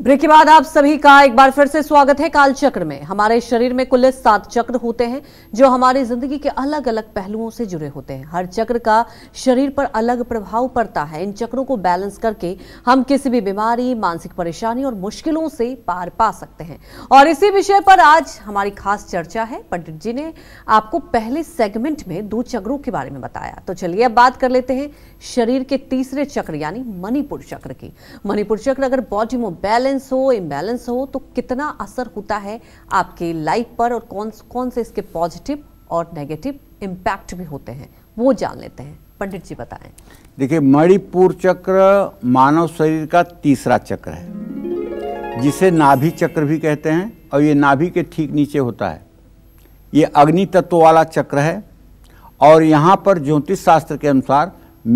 Break के बाद आप सभी का एक बार फिर से स्वागत है काल चक्र में हमारे शरीर में कुल सात चक्र होते हैं जो हमारी जिंदगी के अलग अलग पहलुओं से जुड़े होते हैं हर चक्र का शरीर पर अलग प्रभाव पड़ता है इन चक्रों को बैलेंस करके हम किसी भी बीमारी मानसिक परेशानी और मुश्किलों से पार पा सकते हैं और इसी विषय पर आज हमारी खास चर्चा है पंडित जी ने आपको पहले सेगमेंट में दो चक्रों के बारे में बताया तो चलिए अब बात कर लेते हैं शरीर के तीसरे चक्र यानी मणिपुर चक्र की मणिपुर चक्र अगर बॉडी में बैलेंस बैलेंस हो इम्बैलेंस हो तो कितना असर होता है आपके लाइफ पर और कौन कौन से इसके पॉजिटिव और नेगेटिव इम्पैक्ट भी होते हैं वो जान लेते हैं पंडित जी बताएं देखिए मणिपुर चक्र मानव शरीर का तीसरा चक्र है जिसे नाभि चक्र भी कहते हैं और ये नाभि के ठीक नीचे होता है ये अग्नि तत्व वाला चक्र है और यहाँ पर ज्योतिष शास्त्र के अनुसार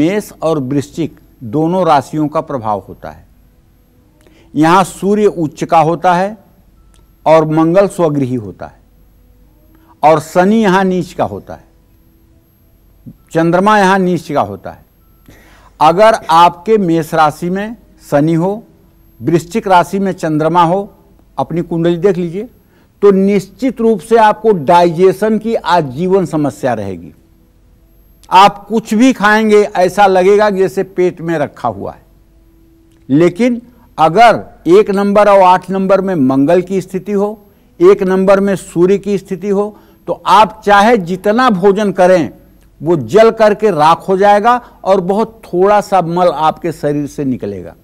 मेष और वृश्चिक दोनों राशियों का प्रभाव होता है यहां सूर्य उच्च का होता है और मंगल स्वगृही होता है और शनि यहां नीच का होता है चंद्रमा यहां नीच का होता है अगर आपके मेष राशि में शनि हो वृश्चिक राशि में चंद्रमा हो अपनी कुंडली देख लीजिए तो निश्चित रूप से आपको डाइजेशन की आजीवन समस्या रहेगी आप कुछ भी खाएंगे ऐसा लगेगा जैसे पेट में रखा हुआ है लेकिन अगर एक नंबर और आठ नंबर में मंगल की स्थिति हो एक नंबर में सूर्य की स्थिति हो तो आप चाहे जितना भोजन करें वो जल करके राख हो जाएगा और बहुत थोड़ा सा मल आपके शरीर से निकलेगा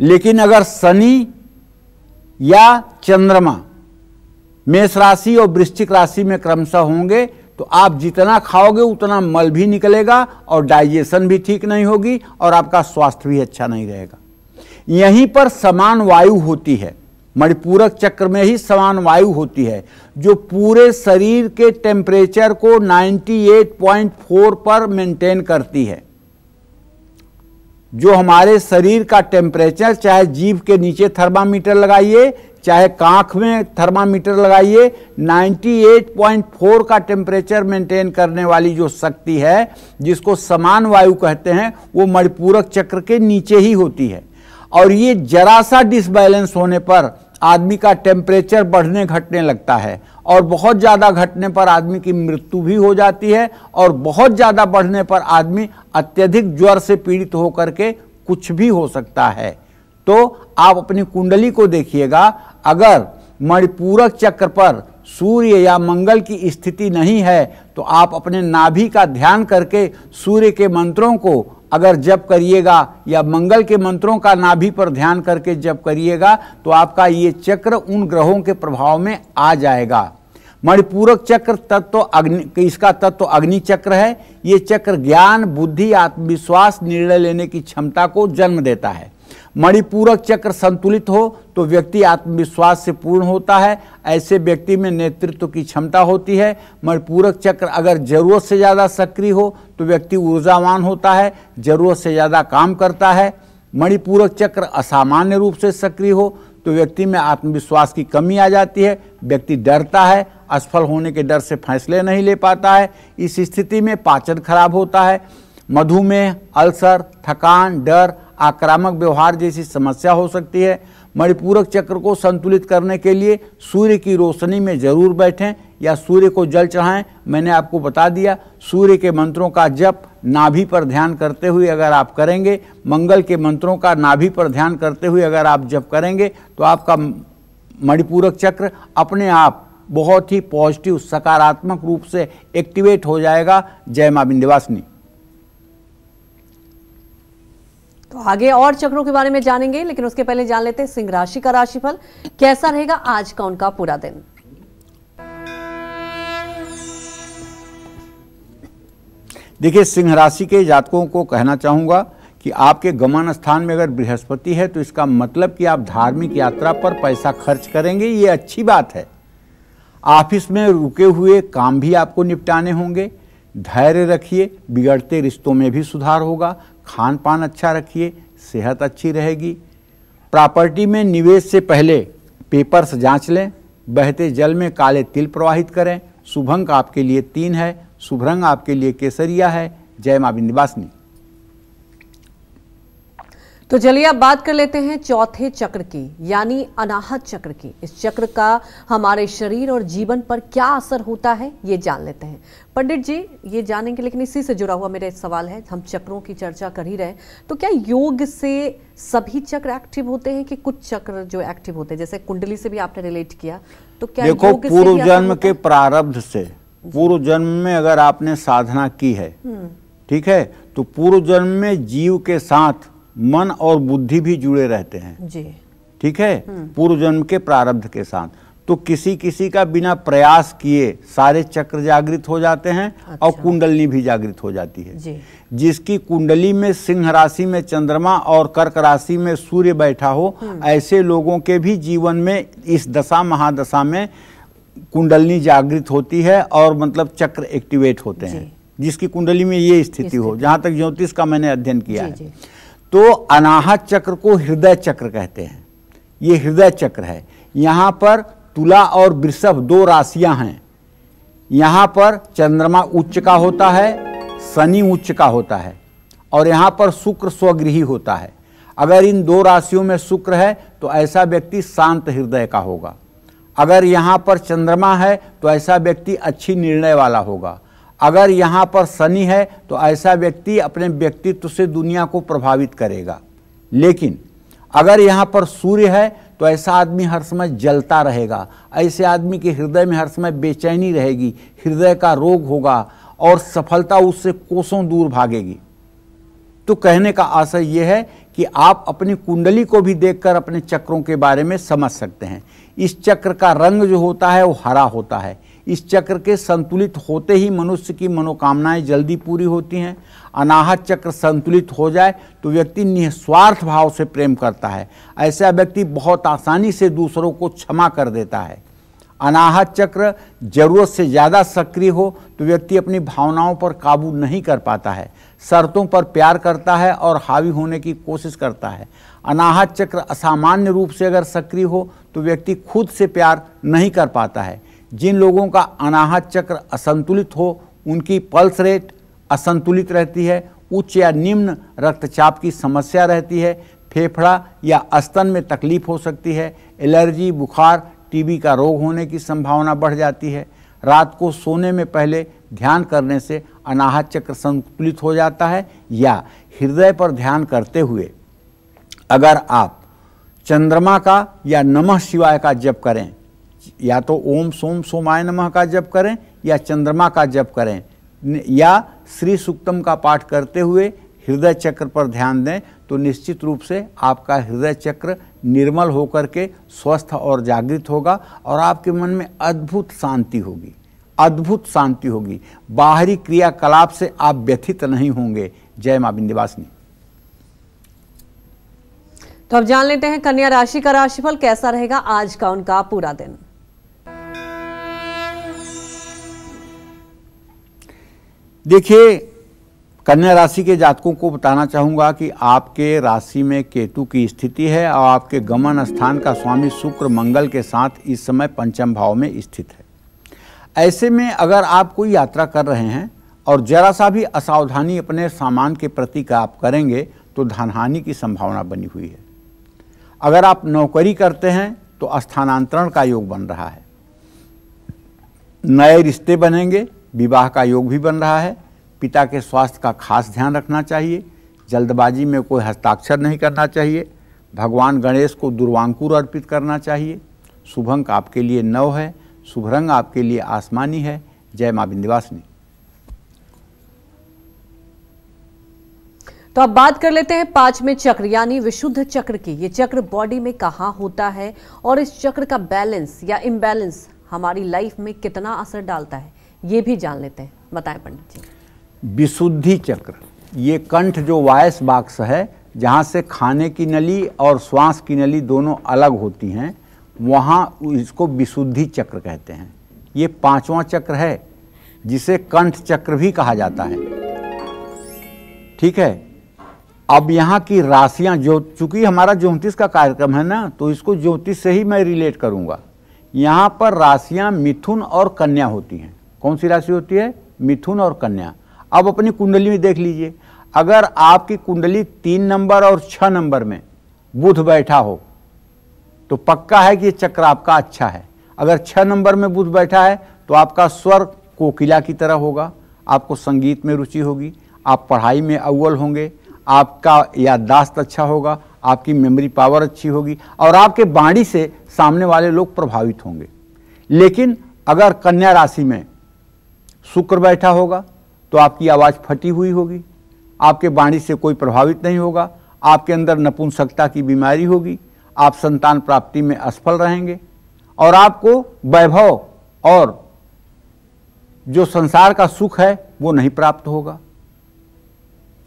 लेकिन अगर शनि या चंद्रमा मेष राशि और वृश्चिक राशि में क्रमशः होंगे तो आप जितना खाओगे उतना मल भी निकलेगा और डाइजेशन भी ठीक नहीं होगी और आपका स्वास्थ्य भी अच्छा नहीं रहेगा यहीं पर समान वायु होती है मणिपूरक चक्र में ही समान वायु होती है जो पूरे शरीर के टेम्परेचर को 98.4 पर मेंटेन करती है जो हमारे शरीर का टेम्परेचर चाहे जीव के नीचे थर्मामीटर लगाइए चाहे कांख में थर्मामीटर लगाइए 98.4 का टेम्परेचर मेंटेन करने वाली जो शक्ति है जिसको समान वायु कहते हैं वो मणिपूरक चक्र के नीचे ही होती है और ये जरा सा डिसबैलेंस होने पर आदमी का टेम्परेचर बढ़ने घटने लगता है और बहुत ज़्यादा घटने पर आदमी की मृत्यु भी हो जाती है और बहुत ज़्यादा बढ़ने पर आदमी अत्यधिक ज्वर से पीड़ित होकर के कुछ भी हो सकता है तो आप अपनी कुंडली को देखिएगा अगर मणिपूरक चक्र पर सूर्य या मंगल की स्थिति नहीं है तो आप अपने नाभि का ध्यान करके सूर्य के मंत्रों को अगर जप करिएगा या मंगल के मंत्रों का नाभि पर ध्यान करके जप करिएगा तो आपका ये चक्र उन ग्रहों के प्रभाव में आ जाएगा मणिपूरक चक्र तत्व तो अग्नि इसका तत्व तो अग्नि चक्र है ये चक्र ज्ञान बुद्धि आत्मविश्वास निर्णय लेने की क्षमता को जन्म देता है मणिपूरक चक्र संतुलित हो तो व्यक्ति आत्मविश्वास से पूर्ण होता है ऐसे व्यक्ति में नेतृत्व की क्षमता होती है मणिपूरक चक्र अगर जरूरत से ज़्यादा सक्रिय हो तो व्यक्ति ऊर्जावान होता है जरूरत से ज़्यादा काम करता है मणिपूरक चक्र असामान्य रूप से सक्रिय हो तो व्यक्ति में आत्मविश्वास की कमी आ जाती है व्यक्ति डरता है असफल होने के डर से फैसले नहीं ले पाता है इस स्थिति में पाचन खराब होता है मधुमेह अल्सर थकान डर आक्रामक व्यवहार जैसी समस्या हो सकती है मणिपूरक चक्र को संतुलित करने के लिए सूर्य की रोशनी में जरूर बैठें या सूर्य को जल चढ़ाएं मैंने आपको बता दिया सूर्य के मंत्रों का जप नाभि पर ध्यान करते हुए अगर आप करेंगे मंगल के मंत्रों का नाभि पर ध्यान करते हुए अगर आप जप करेंगे तो आपका मणिपूरक चक्र अपने आप बहुत ही पॉजिटिव सकारात्मक रूप से एक्टिवेट हो जाएगा जय माँ बिंदवासिनी तो आगे और चक्रों के बारे में जानेंगे लेकिन उसके पहले जान लेते हैं सिंह राशि का राशिफल कैसा रहेगा आज का उनका पूरा दिन देखिए सिंह राशि के जातकों को कहना चाहूंगा कि आपके गमन स्थान में अगर बृहस्पति है तो इसका मतलब कि आप धार्मिक यात्रा पर पैसा खर्च करेंगे ये अच्छी बात है ऑफिस में रुके हुए काम भी आपको निपटाने होंगे धैर्य रखिए बिगड़ते रिश्तों में भी सुधार होगा खान पान अच्छा रखिए सेहत अच्छी रहेगी प्रॉपर्टी में निवेश से पहले पेपर्स जांच लें बहते जल में काले तिल प्रवाहित करें शुभंग आपके लिए तीन है शुभ रंग आपके लिए केसरिया है जय माँ विंध्यवासिनी तो चलिए अब बात कर लेते हैं चौथे चक्र की यानी अनाहत चक्र की इस चक्र का हमारे शरीर और जीवन पर क्या असर होता है ये जान लेते हैं पंडित जी ये जानेंगे लेकिन इसी से जुड़ा हुआ मेरा सवाल है हम चक्रों की चर्चा कर ही रहे तो क्या योग से सभी चक्र एक्टिव होते हैं कि कुछ चक्र जो एक्टिव होते हैं जैसे कुंडली से भी आपने रिलेट किया तो क्या देखो पूर्व जन्म के प्रारब्ध से पूर्व जन्म में अगर आपने साधना की है हम्म। ठीक है तो पूर्व जन्म में जीव के साथ मन और बुद्धि भी जुड़े रहते हैं ठीक है हम्म। पूर्व जन्म के प्रारब्ध के साथ तो किसी किसी का बिना प्रयास किए सारे चक्र जागृत हो जाते हैं अच्छा। और कुंडलनी भी जागृत हो जाती है जी। जिसकी कुंडली में सिंह राशि में चंद्रमा और कर्क राशि में सूर्य बैठा हो हम्म। ऐसे लोगों के भी जीवन में इस दशा महादशा में कुंडलनी जागृत होती है और मतलब चक्र एक्टिवेट होते हैं जिसकी कुंडली में ये स्थिति हो जहाँ तक ज्योतिष का मैंने अध्ययन किया जी, है जी। तो अनाहत चक्र को हृदय चक्र कहते हैं ये हृदय चक्र है यहाँ पर तुला और वृषभ दो राशियाँ हैं यहाँ पर चंद्रमा उच्च का होता है शनि उच्च का होता है और यहाँ पर शुक्र स्वगृही होता है अगर इन दो राशियों में शुक्र है तो ऐसा व्यक्ति शांत हृदय का होगा अगर यहाँ पर चंद्रमा है तो ऐसा व्यक्ति अच्छी निर्णय वाला होगा अगर यहाँ पर शनि है तो ऐसा व्यक्ति अपने व्यक्तित्व से दुनिया को प्रभावित करेगा लेकिन अगर यहाँ पर सूर्य है तो ऐसा आदमी हर समय जलता रहेगा ऐसे आदमी के हृदय में हर समय बेचैनी रहेगी हृदय का रोग होगा और सफलता उससे कोसों दूर भागेगी तो कहने का आशय यह है कि आप अपनी कुंडली को भी देखकर अपने चक्रों के बारे में समझ सकते हैं इस चक्र का रंग जो होता है वो हरा होता है इस चक्र के संतुलित होते ही मनुष्य की मनोकामनाएं जल्दी पूरी होती हैं अनाहत चक्र संतुलित हो जाए तो व्यक्ति निस्वार्थ भाव से प्रेम करता है ऐसा व्यक्ति बहुत आसानी से दूसरों को क्षमा कर देता है अनाहत चक्र जरूरत से ज़्यादा सक्रिय हो तो व्यक्ति अपनी भावनाओं पर काबू नहीं कर पाता है शर्तों पर प्यार करता है और हावी होने की कोशिश करता है अनाहत चक्र असामान्य रूप से अगर सक्रिय हो तो व्यक्ति खुद से प्यार नहीं कर पाता है जिन लोगों का अनाहत चक्र असंतुलित हो उनकी पल्स रेट असंतुलित रहती है उच्च या निम्न रक्तचाप की समस्या रहती है फेफड़ा या अस्तन में तकलीफ हो सकती है एलर्जी बुखार टीबी का रोग होने की संभावना बढ़ जाती है रात को सोने में पहले ध्यान करने से अनाहत चक्र संतुलित हो जाता है या हृदय पर ध्यान करते हुए अगर आप चंद्रमा का या नमः शिवाय का जप करें या तो ओम सोम सोमाय नमः का जप करें या चंद्रमा का जप करें या श्री सुक्तम का पाठ करते हुए हृदय चक्र पर ध्यान दें तो निश्चित रूप से आपका हृदय चक्र निर्मल होकर के स्वस्थ और जागृत होगा और आपके मन में अद्भुत शांति होगी अद्भुत शांति होगी बाहरी क्रियाकलाप से आप व्यथित नहीं होंगे जय मां बिंदवासिनी तो अब जान लेते हैं कन्या राशि का राशिफल कैसा रहेगा आज का उनका पूरा दिन देखिए कन्या राशि के जातकों को बताना चाहूँगा कि आपके राशि में केतु की स्थिति है और आपके गमन स्थान का स्वामी शुक्र मंगल के साथ इस समय पंचम भाव में स्थित है ऐसे में अगर आप कोई यात्रा कर रहे हैं और जरा सा भी असावधानी अपने सामान के प्रति का आप करेंगे तो धनहानि की संभावना बनी हुई है अगर आप नौकरी करते हैं तो स्थानांतरण का योग बन रहा है नए रिश्ते बनेंगे विवाह का योग भी बन रहा है पिता के स्वास्थ्य का खास ध्यान रखना चाहिए जल्दबाजी में कोई हस्ताक्षर नहीं करना चाहिए भगवान गणेश को दुर्वांकुर अर्पित करना चाहिए शुभ अंक आपके लिए नौ है शुभ रंग आपके लिए आसमानी है जय माँ बिंदवासिनी तो अब बात कर लेते हैं पांचवें चक्र यानी विशुद्ध चक्र की ये चक्र बॉडी में कहाँ होता है और इस चक्र का बैलेंस या इम्बैलेंस हमारी लाइफ में कितना असर डालता है ये भी जान लेते हैं बताएं पंडित जी विशुद्धि चक्र ये कंठ जो वायस बाक्स है जहाँ से खाने की नली और श्वास की नली दोनों अलग होती हैं वहाँ इसको विशुद्धि चक्र कहते हैं ये पांचवा चक्र है जिसे कंठ चक्र भी कहा जाता है ठीक है अब यहाँ की राशियाँ जो चूँकि हमारा ज्योतिष का कार्यक्रम है ना तो इसको ज्योतिष से ही मैं रिलेट करूँगा यहाँ पर राशियाँ मिथुन और कन्या होती हैं कौन सी राशि होती है मिथुन और कन्या अब अपनी कुंडली में देख लीजिए अगर आपकी कुंडली तीन नंबर और छ नंबर में बुध बैठा हो तो पक्का है कि ये चक्र आपका अच्छा है अगर छह नंबर में बुध बैठा है तो आपका स्वर कोकिला की तरह होगा आपको संगीत में रुचि होगी आप पढ़ाई में अव्वल होंगे आपका याददाश्त अच्छा होगा आपकी मेमोरी पावर अच्छी होगी और आपके बाणी से सामने वाले लोग प्रभावित होंगे लेकिन अगर कन्या राशि में शुक्र बैठा होगा तो आपकी आवाज़ फटी हुई होगी आपके वाणी से कोई प्रभावित नहीं होगा आपके अंदर नपुंसकता की बीमारी होगी आप संतान प्राप्ति में असफल रहेंगे और आपको वैभव और जो संसार का सुख है वो नहीं प्राप्त होगा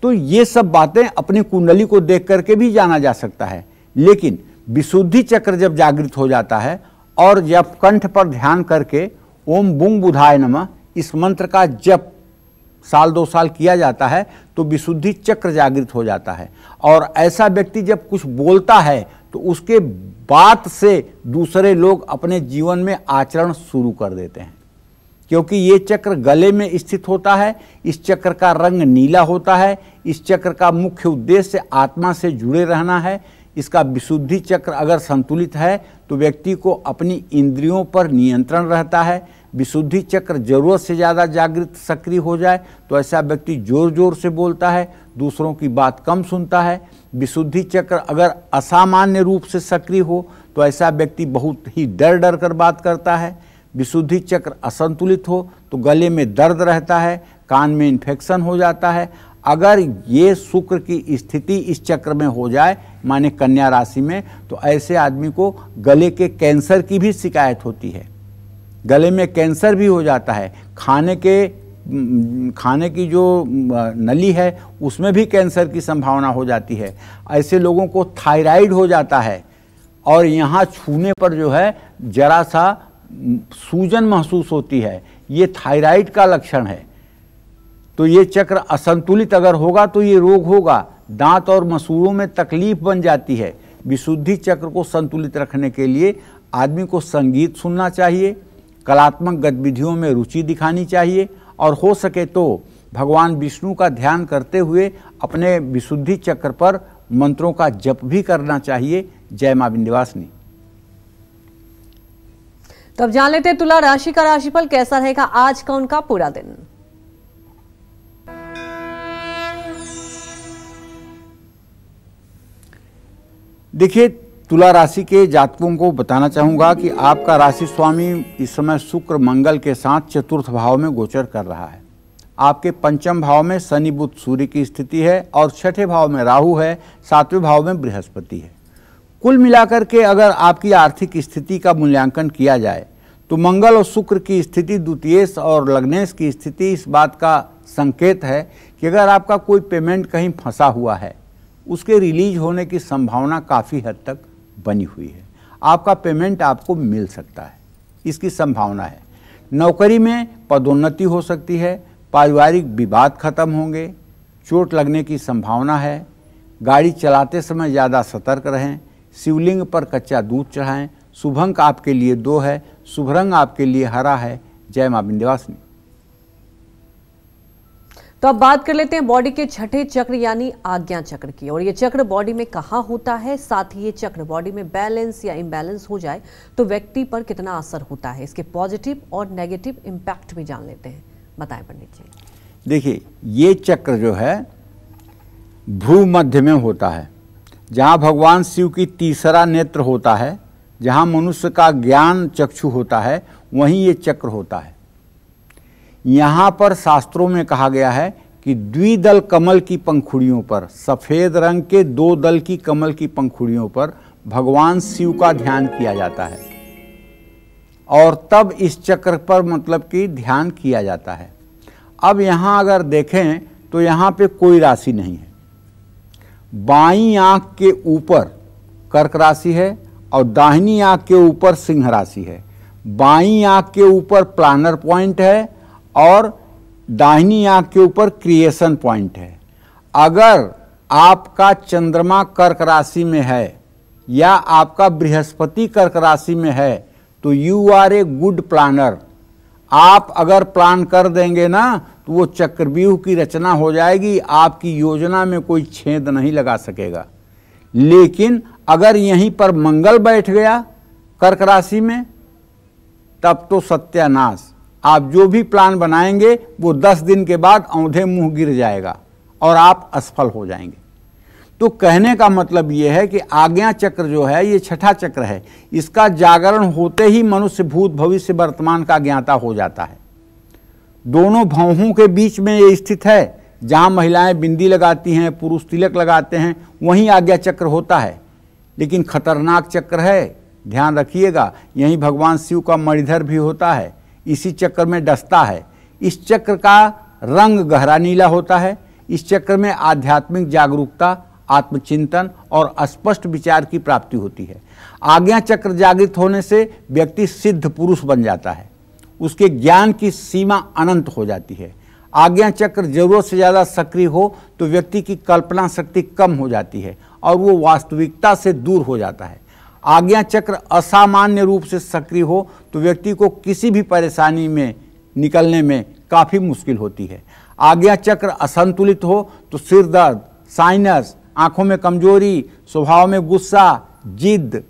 तो ये सब बातें अपनी कुंडली को देख करके भी जाना जा सकता है लेकिन विशुद्धि चक्र जब जागृत हो जाता है और जब कंठ पर ध्यान करके ओम बुंग बुधाय नमः इस मंत्र का जप साल दो साल किया जाता है तो विशुद्धि चक्र जागृत हो जाता है और ऐसा व्यक्ति जब कुछ बोलता है तो उसके बात से दूसरे लोग अपने जीवन में आचरण शुरू कर देते हैं क्योंकि ये चक्र गले में स्थित होता है इस चक्र का रंग नीला होता है इस चक्र का मुख्य उद्देश्य आत्मा से जुड़े रहना है इसका विशुद्धि चक्र अगर संतुलित है तो व्यक्ति को अपनी इंद्रियों पर नियंत्रण रहता है विशुद्धि चक्र जरूरत से ज़्यादा जागृत सक्रिय हो जाए तो ऐसा व्यक्ति जोर जोर से बोलता है दूसरों की बात कम सुनता है विशुद्धि चक्र अगर असामान्य रूप से सक्रिय हो तो ऐसा व्यक्ति बहुत ही डर डर कर बात करता है विशुद्धि चक्र असंतुलित हो तो गले में दर्द रहता है कान में इन्फेक्शन हो जाता है अगर ये शुक्र की स्थिति इस चक्र में हो जाए माने कन्या राशि में तो ऐसे आदमी को गले के कैंसर की भी शिकायत होती है गले में कैंसर भी हो जाता है खाने के खाने की जो नली है उसमें भी कैंसर की संभावना हो जाती है ऐसे लोगों को थायराइड हो जाता है और यहाँ छूने पर जो है जरा सा सूजन महसूस होती है ये थायराइड का लक्षण है तो ये चक्र असंतुलित अगर होगा तो ये रोग होगा दांत और मसूरों में तकलीफ बन जाती है विशुद्धि चक्र को संतुलित रखने के लिए आदमी को संगीत सुनना चाहिए कलात्मक गतिविधियों में रुचि दिखानी चाहिए और हो सके तो भगवान विष्णु का ध्यान करते हुए अपने विशुद्धि चक्र पर मंत्रों का जप भी करना चाहिए जय माँ विंध्यवासिनी तो अब जान लेते तुला राशि का राशिफल कैसा रहेगा आज का उनका पूरा दिन देखिए तुला राशि के जातकों को बताना चाहूँगा कि आपका राशि स्वामी इस समय शुक्र मंगल के साथ चतुर्थ भाव में गोचर कर रहा है आपके पंचम भाव में शनि बुद्ध सूर्य की स्थिति है और छठे भाव में राहु है सातवें भाव में बृहस्पति है कुल मिलाकर के अगर आपकी आर्थिक स्थिति का मूल्यांकन किया जाए तो मंगल और शुक्र की स्थिति द्वितीय और लग्नेश की स्थिति इस बात का संकेत है कि अगर आपका कोई पेमेंट कहीं फंसा हुआ है उसके रिलीज होने की संभावना काफ़ी हद तक बनी हुई है आपका पेमेंट आपको मिल सकता है इसकी संभावना है नौकरी में पदोन्नति हो सकती है पारिवारिक विवाद खत्म होंगे चोट लगने की संभावना है गाड़ी चलाते समय ज़्यादा सतर्क रहें शिवलिंग पर कच्चा दूध चढ़ाएं शुभंक आपके लिए दो है शुभ रंग आपके लिए हरा है जय माँ विंध्यवासिनी तो अब बात कर लेते हैं बॉडी के छठे चक्र यानी आज्ञा चक्र की और ये चक्र बॉडी में कहाँ होता है साथ ही ये चक्र बॉडी में बैलेंस या इम्बैलेंस हो जाए तो व्यक्ति पर कितना असर होता है इसके पॉजिटिव और नेगेटिव इम्पैक्ट भी जान लेते हैं बताएं पंडित जी देखिए ये चक्र जो है भूमध्य में होता है जहाँ भगवान शिव की तीसरा नेत्र होता है जहाँ मनुष्य का ज्ञान चक्षु होता है वहीं ये चक्र होता है यहाँ पर शास्त्रों में कहा गया है कि द्विदल कमल की पंखुड़ियों पर सफ़ेद रंग के दो दल की कमल की पंखुड़ियों पर भगवान शिव का ध्यान किया जाता है और तब इस चक्र पर मतलब कि ध्यान किया जाता है अब यहाँ अगर देखें तो यहाँ पे कोई राशि नहीं है बाई आँख के ऊपर कर्क राशि है और दाहिनी आँख के ऊपर सिंह राशि है बाई आँख के ऊपर प्लानर पॉइंट है और दाहिनी आंख के ऊपर क्रिएशन पॉइंट है अगर आपका चंद्रमा कर्क राशि में है या आपका बृहस्पति कर्क राशि में है तो you are a good planner आप अगर प्लान कर देंगे ना तो वो चक्रव्यूह की रचना हो जाएगी आपकी योजना में कोई छेद नहीं लगा सकेगा लेकिन अगर यहीं पर मंगल बैठ गया कर्क राशि में तब तो सत्यानाश आप जो भी प्लान बनाएंगे वो दस दिन के बाद औंधे मुंह गिर जाएगा और आप असफल हो जाएंगे तो कहने का मतलब ये है कि आज्ञा चक्र जो है ये छठा चक्र है इसका जागरण होते ही मनुष्य भूत भविष्य वर्तमान का ज्ञाता हो जाता है दोनों भावों के बीच में ये स्थित है जहाँ महिलाएं बिंदी लगाती हैं पुरुष तिलक लगाते हैं वहीं आज्ञा चक्र होता है लेकिन खतरनाक चक्र है ध्यान रखिएगा यहीं भगवान शिव का मणिधर भी होता है इसी चक्र में डसता है इस चक्र का रंग गहरा नीला होता है इस चक्र में आध्यात्मिक जागरूकता आत्मचिंतन और स्पष्ट विचार की प्राप्ति होती है आज्ञा चक्र जागृत होने से व्यक्ति सिद्ध पुरुष बन जाता है उसके ज्ञान की सीमा अनंत हो जाती है आज्ञा चक्र जरूरत से ज़्यादा सक्रिय हो तो व्यक्ति की कल्पना शक्ति कम हो जाती है और वो वास्तविकता से दूर हो जाता है आज्ञा चक्र असामान्य रूप से सक्रिय हो तो व्यक्ति को किसी भी परेशानी में निकलने में काफ़ी मुश्किल होती है आज्ञा चक्र असंतुलित हो तो सिर दर्द साइनस आंखों में कमजोरी स्वभाव में गुस्सा जिद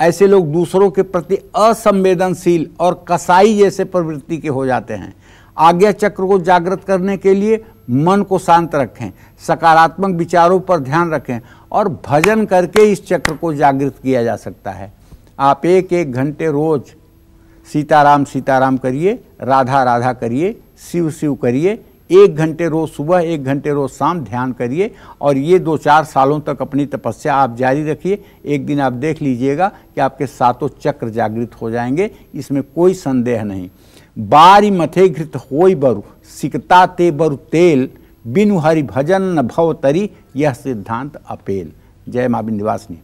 ऐसे लोग दूसरों के प्रति असंवेदनशील और कसाई जैसे प्रवृत्ति के हो जाते हैं आज्ञा चक्र को जागृत करने के लिए मन को शांत रखें सकारात्मक विचारों पर ध्यान रखें और भजन करके इस चक्र को जागृत किया जा सकता है आप एक एक घंटे रोज सीताराम सीताराम करिए राधा राधा करिए शिव शिव करिए एक घंटे रोज सुबह एक घंटे रोज शाम ध्यान करिए और ये दो चार सालों तक अपनी तपस्या आप जारी रखिए एक दिन आप देख लीजिएगा कि आपके सातों चक्र जागृत हो जाएंगे इसमें कोई संदेह नहीं बारी मथे घृत होई बरु सिकता ते बरु तेल बिनु हरि भजन न भव तरी यह सिद्धांत अपेल जय माँ विंध्यवासिनी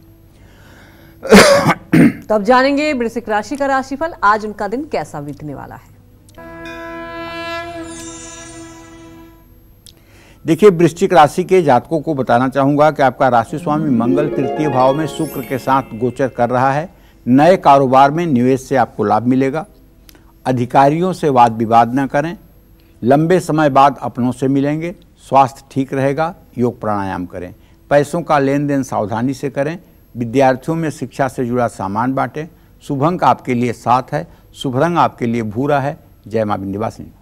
तो अब जानेंगे वृश्चिक राशि का राशिफल आज उनका दिन कैसा बीतने वाला है देखिए वृश्चिक राशि के जातकों को बताना चाहूंगा कि आपका राशि स्वामी मंगल तृतीय भाव में शुक्र के साथ गोचर कर रहा है नए कारोबार में निवेश से आपको लाभ मिलेगा अधिकारियों से वाद विवाद न करें लंबे समय बाद अपनों से मिलेंगे स्वास्थ्य ठीक रहेगा योग प्राणायाम करें पैसों का लेन देन सावधानी से करें विद्यार्थियों में शिक्षा से जुड़ा सामान बांटें शुभंक आपके लिए साथ है शुभ रंग आपके लिए भूरा है जय माँ विंध्यवासिनी